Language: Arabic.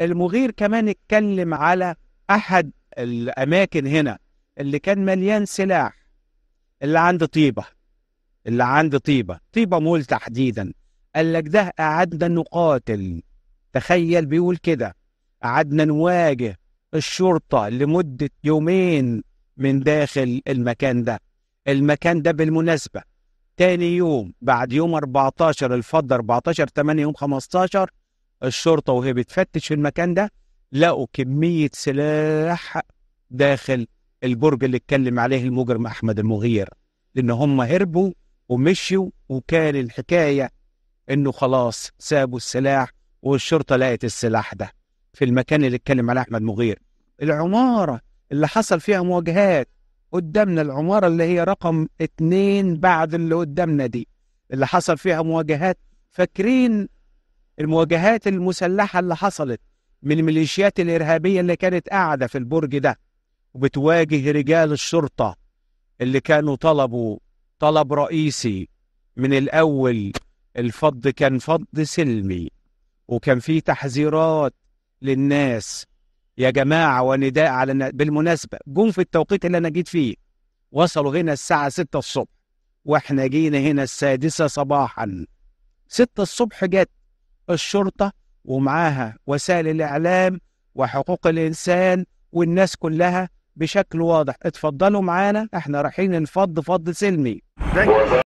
المغير كمان اتكلم على أحد الأماكن هنا اللي كان مليان سلاح اللي عنده طيبة اللي عنده طيبة طيبة مول تحديدا قال لك ده قعدنا نقاتل تخيل بيقول كده قعدنا نواجه الشرطة لمدة يومين من داخل المكان ده المكان ده بالمناسبة تاني يوم بعد يوم 14 الفضل 14 8 يوم 15 الشرطه وهي بتفتش المكان ده لقوا كميه سلاح داخل البرج اللي اتكلم عليه المجرم احمد المغير لان هم هربوا ومشيوا وكان الحكايه انه خلاص سابوا السلاح والشرطه لقت السلاح ده في المكان اللي اتكلم عليه احمد مغير العماره اللي حصل فيها مواجهات قدامنا العماره اللي هي رقم اتنين بعد اللي قدامنا دي اللي حصل فيها مواجهات فاكرين المواجهات المسلحة اللي حصلت من الميليشيات الإرهابية اللي كانت قاعدة في البرج ده وبتواجه رجال الشرطة اللي كانوا طلبوا طلب رئيسي من الأول الفض كان فض سلمي وكان في تحذيرات للناس يا جماعة ونداء على بالمناسبة جم في التوقيت اللي أنا جيت فيه وصلوا هنا الساعة ستة الصبح واحنا جينا هنا السادسة صباحا ستة الصبح جت الشرطة ومعاها وسائل الإعلام وحقوق الإنسان والناس كلها بشكل واضح اتفضلوا معانا احنا رايحين نفض فض سلمي